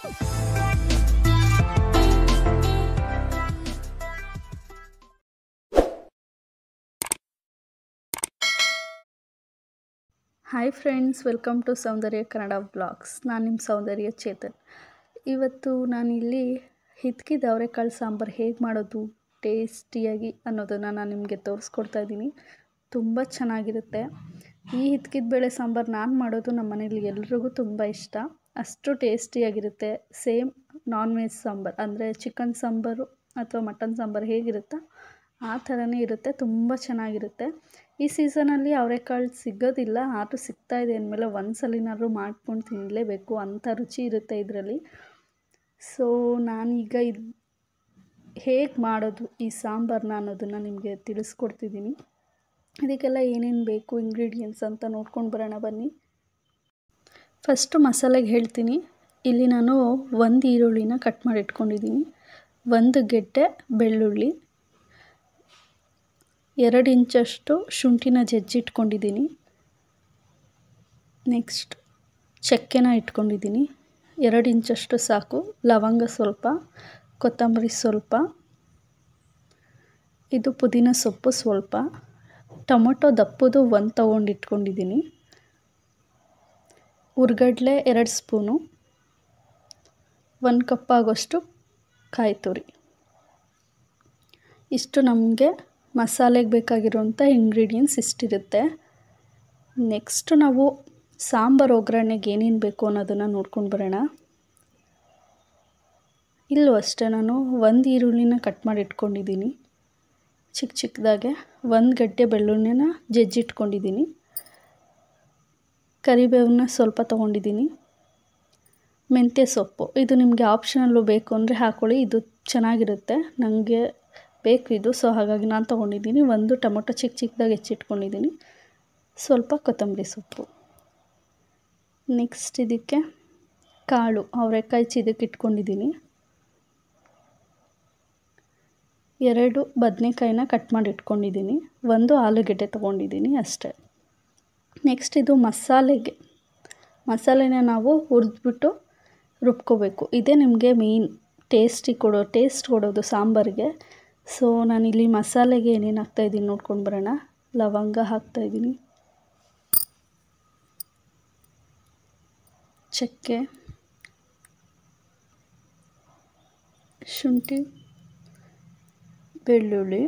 hi friends welcome to Soundarya Kannada blogs ನಾನು ನಿಮ್ಮ ಸೌಂದರ್ಯ ಚೇತನ್ ಇವತ್ತು ನಾನಿಲ್ಲಿ ಹಿತ್ಕಿದ ಅವರೆಕಾಳು ಸಾಂಬಾರು ಹೇಗೆ ಮಾಡೋದು ಟೇಸ್ಟಿಯಾಗಿ ಅನ್ನೋದನ್ನು ನಾನು ನಿಮಗೆ ತೋರಿಸ್ಕೊಡ್ತಾ ಇದ್ದೀನಿ ತುಂಬ ಚೆನ್ನಾಗಿರುತ್ತೆ ಈ ಹಿತ್ಕಿದ ಬೇಳೆ ಸಾಂಬಾರು ನಾನು ಮಾಡೋದು ನಮ್ಮ ಮನೇಲಿ ಎಲ್ರಿಗೂ ತುಂಬ ಇಷ್ಟ ಅಷ್ಟು ಟೇಸ್ಟಿಯಾಗಿರುತ್ತೆ ಸೇಮ್ ನಾನ್ ವೆಜ್ ಸಾಂಬಾರು ಅಂದರೆ ಚಿಕನ್ ಸಾಂಬಾರು ಅಥವಾ ಮಟನ್ ಸಾಂಬಾರು ಹೇಗಿರುತ್ತೋ ಆ ಥರನೇ ಇರುತ್ತೆ ತುಂಬ ಚೆನ್ನಾಗಿರುತ್ತೆ ಈ ಸೀಸನಲ್ಲಿ ಅವರೆಕಾಳು ಸಿಗೋದಿಲ್ಲ ಆದರೂ ಸಿಗ್ತಾಯಿದೆ ಅಂದಮೇಲೆ ಒಂದು ಸಲಿನಾದ್ರೂ ಮಾಡ್ಕೊಂಡು ತಿನ್ನಲೇಬೇಕು ಅಂಥ ರುಚಿ ಇರುತ್ತೆ ಇದರಲ್ಲಿ ಸೊ ನಾನೀಗ ಇದು ಹೇಗೆ ಮಾಡೋದು ಈ ಸಾಂಬಾರನ್ನ ಅನ್ನೋದನ್ನು ನಿಮಗೆ ತಿಳಿಸ್ಕೊಡ್ತಿದ್ದೀನಿ ಇದಕ್ಕೆಲ್ಲ ಏನೇನು ಬೇಕು ಇಂಗ್ರೀಡಿಯೆಂಟ್ಸ್ ಅಂತ ನೋಡ್ಕೊಂಡು ಬರೋಣ ಬನ್ನಿ ಫಸ್ಟು ಮಸಾಲೆಗೆ ಹೇಳ್ತೀನಿ ಇಲ್ಲಿ ನಾನು ಒಂದು ಈರುಳ್ಳಿನ ಕಟ್ ಮಾಡಿ ಇಟ್ಕೊಂಡಿದ್ದೀನಿ ಒಂದು ಗೆಡ್ಡೆ ಬೆಳ್ಳುಳ್ಳಿ ಎರಡು ಇಂಚಷ್ಟು ಶುಂಠಿನ ಜಜ್ಜಿ ಇಟ್ಕೊಂಡಿದ್ದೀನಿ ನೆಕ್ಸ್ಟ್ ಚಕ್ಕೆನ ಇಟ್ಕೊಂಡಿದ್ದೀನಿ ಎರಡು ಇಂಚಷ್ಟು ಸಾಕು ಲವಂಗ ಸ್ವಲ್ಪ ಕೊತ್ತಂಬರಿ ಸ್ವಲ್ಪ ಇದು ಪುದೀನ ಸೊಪ್ಪು ಸ್ವಲ್ಪ ಟೊಮೊಟೊ ದಪ್ಪದು ಒಂದು ತೊಗೊಂಡು ಇಟ್ಕೊಂಡಿದ್ದೀನಿ ಹುರ್ಗಡ್ಲೆ ಎರಡು ಸ್ಪೂನು ಒಂದು ಕಪ್ ಆಗೋಷ್ಟು ಕಾಯಿ ತುರಿ ಇಷ್ಟು ನಮಗೆ ಮಸಾಲೆಗೆ ಬೇಕಾಗಿರುವಂಥ ಇಂಗ್ರೀಡಿಯೆಂಟ್ಸ್ ಇಷ್ಟಿರುತ್ತೆ ನೆಕ್ಸ್ಟ್ ನಾವು ಸಾಂಬಾರು ಒಗ್ಗರಣೆಗೆ ಏನೇನು ಬೇಕು ಅನ್ನೋದನ್ನು ನೋಡ್ಕೊಂಡು ಬರೋಣ ಇಲ್ಲೂ ಅಷ್ಟೇ ನಾನು ಒಂದು ಈರುಳ್ಳಿನ ಕಟ್ ಮಾಡಿ ಇಟ್ಕೊಂಡಿದ್ದೀನಿ ಚಿಕ್ಕ ಚಿಕ್ಕದಾಗೆ ಒಂದು ಗಡ್ಡೆ ಬೆಳ್ಳುಳ್ಳಿನ ಜಜ್ಜಿಟ್ಕೊಂಡಿದ್ದೀನಿ ಕರಿಬೇವನ್ನ ಸ್ವಲ್ಪ ತೊಗೊಂಡಿದ್ದೀನಿ ಮೆಂತ್ಯ ಸೊಪ್ಪು ಇದು ನಿಮಗೆ ಆಪ್ಷನಲ್ಲು ಬೇಕು ಅಂದರೆ ಹಾಕ್ಕೊಳ್ಳಿ ಇದು ಚೆನ್ನಾಗಿರುತ್ತೆ ನನಗೆ ಬೇಕು ಇದು ಸೊ ಹಾಗಾಗಿ ನಾನು ತೊಗೊಂಡಿದ್ದೀನಿ ಒಂದು ಟೊಮೊಟೊ ಚಿಕ್ಕ ಚಿಕ್ಕದಾಗಿ ಹೆಚ್ಚಿಟ್ಕೊಂಡಿದ್ದೀನಿ ಸ್ವಲ್ಪ ಕೊತ್ತಂಬರಿ ಸೊಪ್ಪು ನೆಕ್ಸ್ಟ್ ಇದಕ್ಕೆ ಕಾಳು ಅವರೆಕಾಯಿ ಚಿದಕ್ಕೆ ಇಟ್ಕೊಂಡಿದ್ದೀನಿ ಎರಡು ಬದನೆಕಾಯಿನ ಕಟ್ ಮಾಡಿ ಇಟ್ಕೊಂಡಿದ್ದೀನಿ ಒಂದು ಆಲೂಗೆಡ್ಡೆ ತೊಗೊಂಡಿದ್ದೀನಿ ಅಷ್ಟೇ ನೆಕ್ಸ್ಟ್ ಇದು ಮಸಾಲೆಗೆ ಮಸಾಲೆನ ನಾವು ಹುರಿದ್ಬಿಟ್ಟು ರುಬ್ಕೋಬೇಕು ಇದೇ ನಿಮಗೆ ಮೇಯ್ನ್ ಟೇಸ್ಟಿ ಕೊಡೋ ಟೇಸ್ಟ್ ಕೊಡೋದು ಸಾಂಬಾರಿಗೆ ಸೊ ನಾನಿಲ್ಲಿ ಮಸಾಲೆಗೆ ಏನೇನು ಹಾಕ್ತಾಯಿದ್ದೀನಿ ನೋಡ್ಕೊಂಡು ಬರೋಣ ಲವಂಗ ಹಾಕ್ತಾಯಿದ್ದೀನಿ ಚಕ್ಕೆ ಶುಂಠಿ ಬೆಳ್ಳುಳ್ಳಿ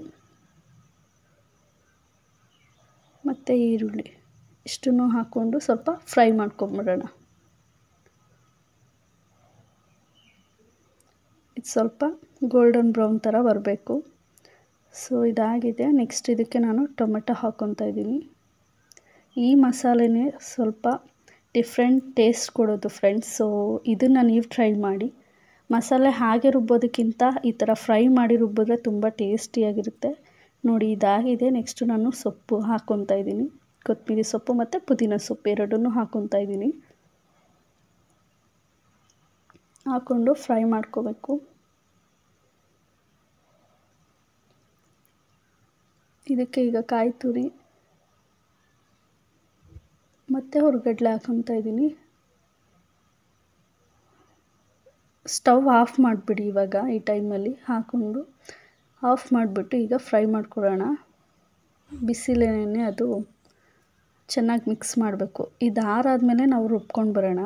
ಮತ್ತು ಈರುಳ್ಳಿ ಇಷ್ಟನ್ನು ಹಾಕ್ಕೊಂಡು ಸ್ವಲ್ಪ ಫ್ರೈ ಮಾಡ್ಕೊಂಬಿಡೋಣ ಇದು ಸ್ವಲ್ಪ ಗೋಲ್ಡನ್ ಬ್ರೌನ್ ಥರ ಬರಬೇಕು ಸೊ ಇದಾಗಿದೆ ನೆಕ್ಸ್ಟ್ ಇದಕ್ಕೆ ನಾನು ಟೊಮೆಟೊ ಹಾಕ್ಕೊತಾ ಇದ್ದೀನಿ ಈ ಮಸಾಲೆನೇ ಸ್ವಲ್ಪ ಡಿಫ್ರೆಂಟ್ ಟೇಸ್ಟ್ ಕೊಡೋದು ಫ್ರೆಂಡ್ಸ್ ಸೊ ಇದನ್ನು ನೀವು ಟ್ರೈ ಮಾಡಿ ಮಸಾಲೆ ಹಾಗೆ ರುಬ್ಬೋದಕ್ಕಿಂತ ಈ ಥರ ಫ್ರೈ ಮಾಡಿ ರುಬ್ಬಿದ್ರೆ ತುಂಬ ಟೇಸ್ಟಿಯಾಗಿರುತ್ತೆ ನೋಡಿ ಇದಾಗಿದೆ ನೆಕ್ಸ್ಟು ನಾನು ಸೊಪ್ಪು ಹಾಕ್ಕೊತಾ ಇದ್ದೀನಿ ಕೊತ್ತಂಬರಿ ಸೊಪ್ಪು ಮತ್ತು ಪುದೀನ ಸೊಪ್ಪು ಎರಡನ್ನೂ ಹಾಕೊತಾ ಇದ್ದೀನಿ ಹಾಕ್ಕೊಂಡು ಫ್ರೈ ಮಾಡ್ಕೋಬೇಕು ಇದಕ್ಕೆ ಈಗ ಕಾಯಿ ತುರಿ ಮತ್ತು ಹುರ್ಗಡ್ಲೆ ಹಾಕೊತಾ ಇದ್ದೀನಿ ಸ್ಟವ್ ಆಫ್ ಮಾಡಿಬಿಡಿ ಇವಾಗ ಈ ಟೈಮಲ್ಲಿ ಹಾಕ್ಕೊಂಡು ಆಫ್ ಮಾಡಿಬಿಟ್ಟು ಈಗ ಫ್ರೈ ಮಾಡ್ಕೊಳ್ಳೋಣ ಬಿಸಿಲೇನೆ ಅದು ಚೆನ್ನಾಗಿ ಮಿಕ್ಸ್ ಮಾಡಬೇಕು ಇದು ಆರಾದಮೇಲೆ ನಾವು ರುಬ್ಕೊಂಡು ಬರೋಣ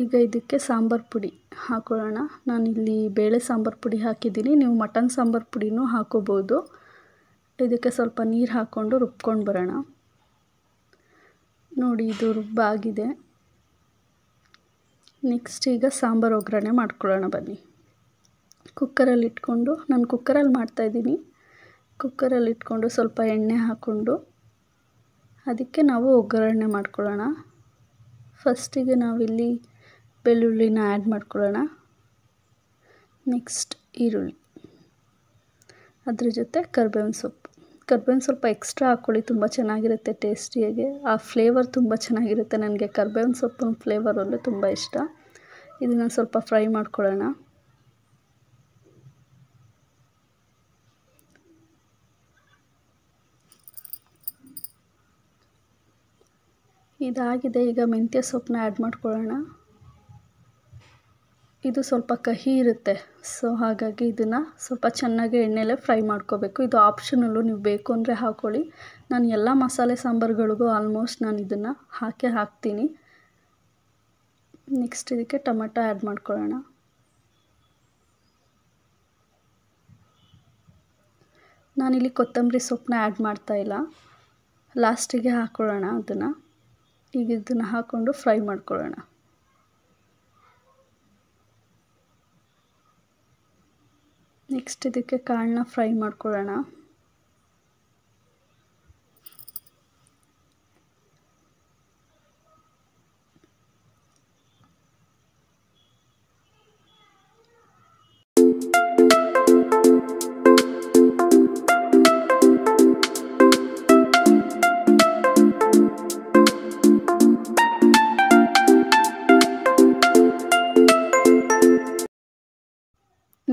ಈಗ ಇದಕ್ಕೆ ಸಾಂಬಾರು ಪುಡಿ ಹಾಕೊಳ್ಳೋಣ ನಾನಿಲ್ಲಿ ಬೇಳೆ ಸಾಂಬಾರು ಪುಡಿ ಹಾಕಿದ್ದೀನಿ ನೀವು ಮಟನ್ ಸಾಂಬಾರು ಪುಡಿನೂ ಹಾಕೋಬೋದು ಇದಕ್ಕೆ ಸ್ವಲ್ಪ ನೀರು ಹಾಕ್ಕೊಂಡು ರುಬ್ಕೊಂಡು ಬರೋಣ ನೋಡಿ ಇದು ರುಬ್ಬಾಗಿದೆ ನೆಕ್ಸ್ಟ್ ಈಗ ಸಾಂಬಾರು ಒಗ್ಗರಣೆ ಮಾಡ್ಕೊಳ್ಳೋಣ ಬನ್ನಿ ಕುಕ್ಕರಲ್ಲಿ ಇಟ್ಕೊಂಡು ನಾನು ಕುಕ್ಕರಲ್ಲಿ ಮಾಡ್ತಾಯಿದ್ದೀನಿ ಕುಕ್ಕರಲ್ಲಿ ಇಟ್ಕೊಂಡು ಸ್ವಲ್ಪ ಎಣ್ಣೆ ಹಾಕ್ಕೊಂಡು ಅದಕ್ಕೆ ನಾವು ಒಗ್ಗರಣೆ ಮಾಡ್ಕೊಳ್ಳೋಣ ಫಸ್ಟಿಗೆ ನಾವಿಲ್ಲಿ ಬೆಳ್ಳುಳ್ಳಿನ ಆ್ಯಡ್ ಮಾಡ್ಕೊಳ್ಳೋಣ ನೆಕ್ಸ್ಟ್ ಈರುಳ್ಳಿ ಅದ್ರ ಜೊತೆ ಕರ್ಬೇವಿನ ಸೊಪ್ಪು ಕರ್ಬೇವಿನ ಸ್ವಲ್ಪ ಎಕ್ಸ್ಟ್ರಾ ಹಾಕ್ಕೊಳ್ಳಿ ತುಂಬ ಚೆನ್ನಾಗಿರುತ್ತೆ ಟೇಸ್ಟಿಯಾಗಿ ಆ ಫ್ಲೇವರ್ ತುಂಬ ಚೆನ್ನಾಗಿರುತ್ತೆ ನನಗೆ ಕರ್ಬೇವಿನ ಸೊಪ್ಪಿನ ಫ್ಲೇವರ್ ಅಂದರೆ ತುಂಬ ಇಷ್ಟ ಇದನ್ನು ಸ್ವಲ್ಪ ಫ್ರೈ ಮಾಡ್ಕೊಳ್ಳೋಣ ಇದಾಗಿದೆ ಈಗ ಮೆಂತ್ಯ ಸೊಪ್ಪನ್ನ ಆ್ಯಡ್ ಮಾಡ್ಕೊಳ್ಳೋಣ ಇದು ಸ್ವಲ್ಪ ಕಹಿ ಇರುತ್ತೆ ಸೊ ಹಾಗಾಗಿ ಇದನ್ನು ಸ್ವಲ್ಪ ಚೆನ್ನಾಗಿ ಎಣ್ಣೆಲೇ ಫ್ರೈ ಮಾಡ್ಕೋಬೇಕು ಇದು ಆಪ್ಷನಲ್ಲು ನೀವು ಬೇಕು ಅಂದರೆ ಹಾಕ್ಕೊಳ್ಳಿ ನಾನು ಎಲ್ಲ ಮಸಾಲೆ ಸಾಂಬಾರುಗಳಿಗೂ ಆಲ್ಮೋಸ್ಟ್ ನಾನು ಇದನ್ನು ಹಾಕೇ ಹಾಕ್ತೀನಿ ನೆಕ್ಸ್ಟ್ ಇದಕ್ಕೆ ಟೊಮೆಟೊ ಆ್ಯಡ್ ಮಾಡ್ಕೊಳ್ಳೋಣ ನಾನಿಲ್ಲಿ ಕೊತ್ತಂಬರಿ ಸೊಪ್ಪನ್ನ ಆ್ಯಡ್ ಮಾಡ್ತಾಯಿಲ್ಲ ಲಾಸ್ಟಿಗೆ ಹಾಕ್ಕೊಳ್ಳೋಣ ಅದನ್ನು ಈಗ ಇದನ್ನು ಹಾಕ್ಕೊಂಡು ಫ್ರೈ ಮಾಡ್ಕೊಳ್ಳೋಣ ನೆಕ್ಸ್ಟ್ ಇದಕ್ಕೆ ಕಾಳನ್ನ ಫ್ರೈ ಮಾಡ್ಕೊಳ್ಳೋಣ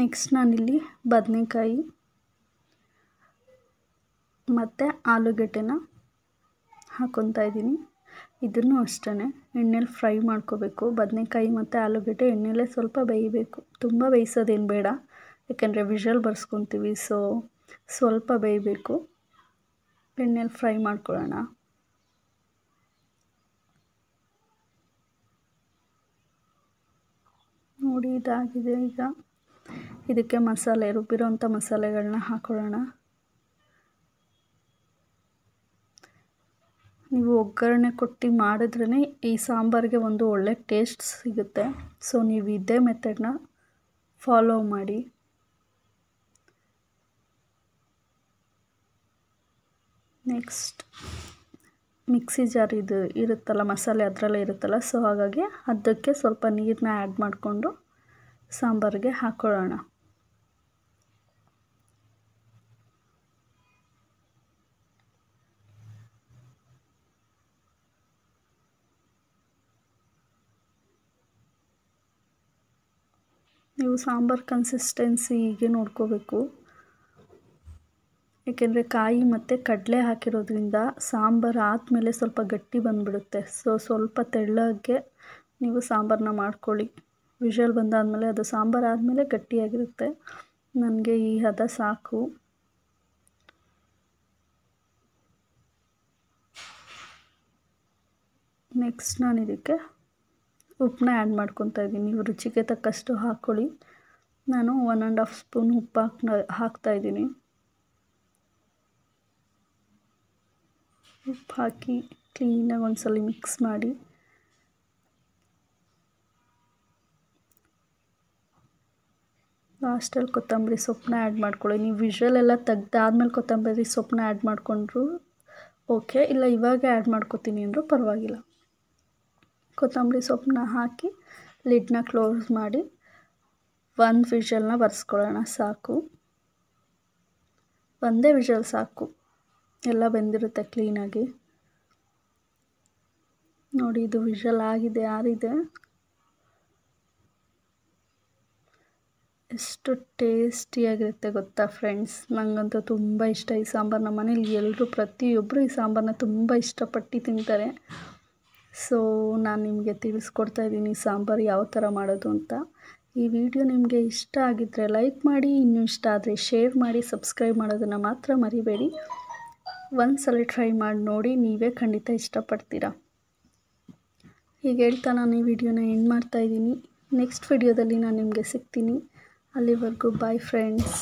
ನೆಕ್ಸ್ಟ್ ನಾನಿಲ್ಲಿ ಬದನೆಕಾಯಿ ಮತ್ತು ಆಲೂಗಡ್ಡೆನ ಹಾಕ್ಕೊತಾ ಇದ್ದೀನಿ ಇದನ್ನು ಅಷ್ಟೇ ಎಣ್ಣೆಲಿ ಫ್ರೈ ಮಾಡ್ಕೋಬೇಕು ಬದನೆಕಾಯಿ ಮತ್ತು ಆಲೂಗಡ್ಡೆ ಎಣ್ಣೆಲೇ ಸ್ವಲ್ಪ ಬೇಯಬೇಕು ತುಂಬ ಬೇಯಿಸೋದೇನು ಬೇಡ ಯಾಕೆಂದರೆ ವಿಷಲ್ ಬರ್ಸ್ಕೊತೀವಿ ಸೊ ಸ್ವಲ್ಪ ಬೇಯಬೇಕು ಎಣ್ಣೆಲಿ ಫ್ರೈ ಮಾಡ್ಕೊಳ್ಳೋಣ ನೋಡಿ ಇದಾಗಿದೆ ಈಗ ಇದಕ್ಕೆ ಮಸಾಲೆ ರುಬ್ಬಿರೋಂಥ ಮಸಾಲೆಗಳನ್ನ ಹಾಕೊಳ್ಳೋಣ ನೀವು ಒಗ್ಗರಣೆ ಕೊಟ್ಟು ಮಾಡಿದ್ರೇ ಈ ಸಾಂಬಾರಿಗೆ ಒಂದು ಒಳ್ಳೆ ಟೇಸ್ಟ್ ಸಿಗುತ್ತೆ ಸೊ ನೀವು ಇದೇ ಮೆಥಡನ್ನ ಫಾಲೋ ಮಾಡಿ ನೆಕ್ಸ್ಟ್ ಮಿಕ್ಸಿ ಜಾರ್ ಇದು ಇರುತ್ತಲ್ಲ ಮಸಾಲೆ ಅದರಲ್ಲೇ ಇರುತ್ತಲ್ಲ ಸೊ ಹಾಗಾಗಿ ಅದಕ್ಕೆ ಸ್ವಲ್ಪ ನೀರನ್ನ ಆ್ಯಡ್ ಮಾಡಿಕೊಂಡು ಸಾಂಬಾರಿಗೆ ಹಾಕೊಳ್ಳೋಣ ನೀವು ಸಾಂಬಾರು ಕನ್ಸಿಸ್ಟೆನ್ಸಿ ಹೀಗೆ ನೋಡ್ಕೋಬೇಕು ಏಕೆಂದರೆ ಕಾಯಿ ಮತ್ತು ಕಡಲೆ ಹಾಕಿರೋದ್ರಿಂದ ಸಾಂಬಾರು ಆದಮೇಲೆ ಸ್ವಲ್ಪ ಗಟ್ಟಿ ಬಂದುಬಿಡುತ್ತೆ ಸೊ ಸ್ವಲ್ಪ ತೆಳ್ಳಗೆ ನೀವು ಸಾಂಬಾರನ್ನ ಮಾಡ್ಕೊಳ್ಳಿ ವಿಷಲ್ ಬಂದಾದಮೇಲೆ ಅದು ಸಾಂಬಾರು ಆದಮೇಲೆ ಗಟ್ಟಿಯಾಗಿರುತ್ತೆ ನನಗೆ ಈ ಹದ ಸಾಕು ನೆಕ್ಸ್ಟ್ ನಾನು ಇದಕ್ಕೆ ಉಪ್ಪನ್ನ ಆ್ಯಡ್ ಮಾಡ್ಕೊತಾ ಇದ್ದೀನಿ ನೀವು ರುಚಿಗೆ ತಕ್ಕಷ್ಟು ಹಾಕ್ಕೊಳ್ಳಿ ನಾನು ಒನ್ ಆ್ಯಂಡ್ ಹಾಫ್ ಸ್ಪೂನ್ ಉಪ್ಪು ಹಾಕ್ ಹಾಕ್ತಾಯಿದ್ದೀನಿ ಉಪ್ಪು ಹಾಕಿ ಕ್ಲೀನಾಗಿ ಒಂದ್ಸಲ ಮಿಕ್ಸ್ ಮಾಡಿ ಲಾಸ್ಟಲ್ಲಿ ಕೊತ್ತಂಬರಿ ಸೊಪ್ಪನ್ನ ಆ್ಯಡ್ ಮಾಡ್ಕೊಳ್ಳಿ ನೀವು ವಿಷಲ್ ಎಲ್ಲ ತೆಗ್ದಾದ್ಮೇಲೆ ಕೊತ್ತಂಬರಿ ಸೊಪ್ಪನ್ನ ಆ್ಯಡ್ ಮಾಡಿಕೊಂಡ್ರು ಓಕೆ ಇಲ್ಲ ಇವಾಗ ಆ್ಯಡ್ ಮಾಡ್ಕೊತೀನಿ ಅಂದರೂ ಪರವಾಗಿಲ್ಲ ಕೊತ್ತಂಬರಿ ಸೊಪ್ಪನ್ನ ಹಾಕಿ ಲಿಡ್ನ ಕ್ಲೋಸ್ ಮಾಡಿ ಒಂದು ವಿಷಲ್ನ ಬರ್ಸ್ಕೊಳ್ಳೋಣ ಸಾಕು ಒಂದೇ ವಿಷಲ್ ಸಾಕು ಎಲ್ಲ ಬೆಂದಿರುತ್ತೆ ಕ್ಲೀನಾಗಿ ನೋಡಿ ಇದು ವಿಷಲ್ ಆಗಿದೆ ಯಾರಿದೆ ಎಷ್ಟು ಟೇಸ್ಟಿಯಾಗಿರುತ್ತೆ ಗೊತ್ತಾ ಫ್ರೆಂಡ್ಸ್ ನನಗಂತೂ ತುಂಬ ಇಷ್ಟ ಈ ಸಾಂಬಾರು ನಮ್ಮ ಮನೇಲಿ ಎಲ್ಲರೂ ಪ್ರತಿಯೊಬ್ಬರು ಈ ಸಾಂಬಾರನ್ನ ತುಂಬ ಇಷ್ಟಪಟ್ಟು ತಿಂತಾರೆ ಸೊ ನಾನು ನಿಮಗೆ ತಿಳಿಸ್ಕೊಡ್ತಾ ಇದ್ದೀನಿ ಸಾಂಬಾರು ಯಾವ ಥರ ಮಾಡೋದು ಅಂತ ಈ ವಿಡಿಯೋ ನಿಮಗೆ ಇಷ್ಟ ಆಗಿದ್ದರೆ ಲೈಕ್ ಮಾಡಿ ಇನ್ನೂ ಇಷ್ಟ ಆದರೆ ಶೇರ್ ಮಾಡಿ ಸಬ್ಸ್ಕ್ರೈಬ್ ಮಾಡೋದನ್ನು ಮಾತ್ರ ಮರಿಬೇಡಿ ಒಂದು ಸಲ ಟ್ರೈ ಮಾಡಿ ನೋಡಿ ನೀವೇ ಖಂಡಿತ ಇಷ್ಟಪಡ್ತೀರಾ ಹೀಗೆ ಹೇಳ್ತಾ ನಾನು ಈ ವಿಡಿಯೋನ ಎಂಡ್ ಮಾಡ್ತಾಯಿದ್ದೀನಿ ನೆಕ್ಸ್ಟ್ ವಿಡಿಯೋದಲ್ಲಿ ನಾನು ನಿಮಗೆ ಸಿಗ್ತೀನಿ ಅಲ್ಲಿವರೆಗೂ ಬಾಯ್ ಫ್ರೆಂಡ್ಸ್